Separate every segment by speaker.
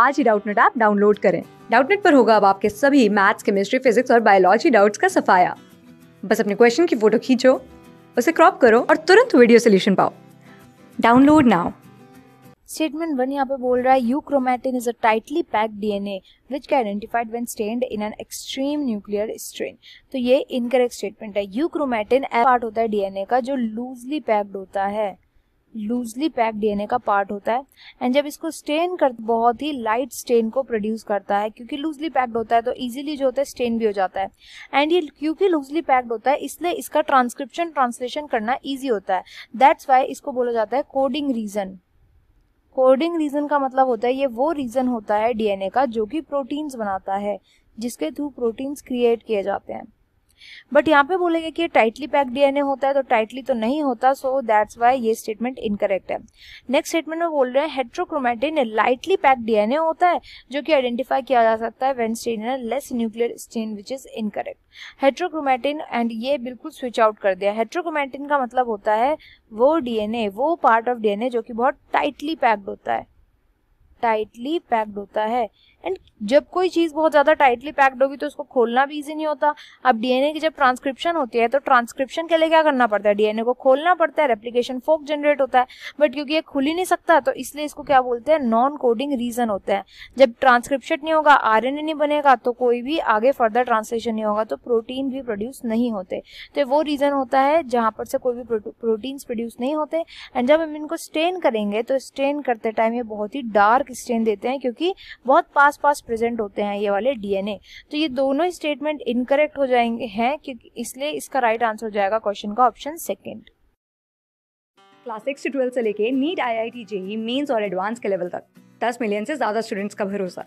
Speaker 1: आज ही Doubtnut app download करें डाउटनेट पर होगा अब आपके सभी मैथ्स केमिस्ट्री फिजिक्स और बायोलॉजी डाउट्स का सफाया बस अपने क्वेश्चन की फोटो खींचो उसे क्रॉप करो और तुरंत वीडियो सोल्यूशन पाओ डाउनलोड नाउ
Speaker 2: स्टेटमेंट वन यहाँ पे बोल रहा है euchromatin is a tightly packed D N A which के identified when stained in an extreme nuclear strain तो ये इनकरेक्ट स्टेटमेंट है यू क्रोमैटिन पार्ट होता है डी एन ए का जो लूजली पैक्ड होता है लूजली पैक डीएनए का पार्ट होता है एंड जब इसको स्टेन कर बहुत ही लाइट स्टेन को प्रोड्यूस करता है क्योंकि लूजली पैक्ड होता है तो इजीली जो होता है स्टेन भी हो जाता है एंड ये क्योंकि लूजली पैक्ड होता है इसलिए इसका ट्रांसक्रिप्शन ट्रांसलेशन करना ईजी होता है दैट्स वाई इसको बोला जाता है कोडिंग रीजन कोडिंग रीजन का मतलब होता है ये वो रीजन होता है डीएनए का जो कि प्रोटीन्स बनाता है जिसके थ्रू प्रोटीन्स क्रिएट किए जाते हैं बट यहाँ पे बोलेंगे कि टाइटली पैक डीएनए होता है तो टाइटली तो नहीं होता सो दैट्स वाई ये स्टेटमेंट इनकरेक्ट है नेक्स्ट स्टेटमेंट में बोल रहे हैं हेट्रोक्रोमेटिन लाइटली पैक डीएनए होता है जो कि आइडेंटिफाई किया जा सकता है when stain less nuclear stain which is incorrect heterochromatin and ये बिल्कुल स्विच आउट कर दिया हेट्रोक्रोमेटिन का मतलब होता है वो डीएनए वो पार्ट ऑफ डीएनए जो कि बहुत टाइटली पैक्ड होता है टाइटली पैक्ड होता है एंड जब कोई चीज़ बहुत ज़्यादा टाइटली पैक्ड होगी तो उसको खोलना भी ईजी नहीं होता अब डीएनए की जब ट्रांसक्रिप्शन होती है तो ट्रांसक्रिप्शन के लिए क्या करना पड़ता है डीएनए को खोलना पड़ता है रेप्लीकेशन फोक जनरेट होता है बट क्योंकि ये खुल ही नहीं सकता तो इसलिए इसको क्या बोलते हैं नॉन कोडिंग रीजन होता है जब ट्रांसक्रिप्शन नहीं होगा आर नहीं बनेगा तो कोई भी आगे फर्दर ट्रांसलेशन नहीं होगा तो प्रोटीन भी प्रोड्यूस नहीं होते तो वो रीज़न होता है जहाँ पर से कोई भी प्रोटीन्स प्रोड्यूस नहीं होते एंड जब हम इनको स्टेन करेंगे तो स्टेन करते टाइम ये बहुत ही डार्क तक स्ट्रेन देते हैं क्योंकि बहुत पास पास प्रेजेंट होते हैं ये वाले डीएनए तो ये दोनों स्टेटमेंट इनकरेक्ट हो जाएंगे हैं क्योंकि इसलिए इसका राइट आंसर हो जाएगा क्वेश्चन का ऑप्शन सेकेंड
Speaker 1: क्लास सिक्स से ट्वेल्थ से लेके NEET I I T JEE mains और एडवांस के लेवल तक दस मिलियन से ज्यादा स्टूडेंट्स का भरोसा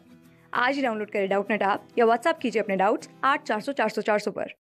Speaker 1: आज ही डाउनलोड करें डाउट नेट आप या व्हाट्सअप कीजिए अपने डाउट्स आठ चार सौ चार सौ चार सौ पर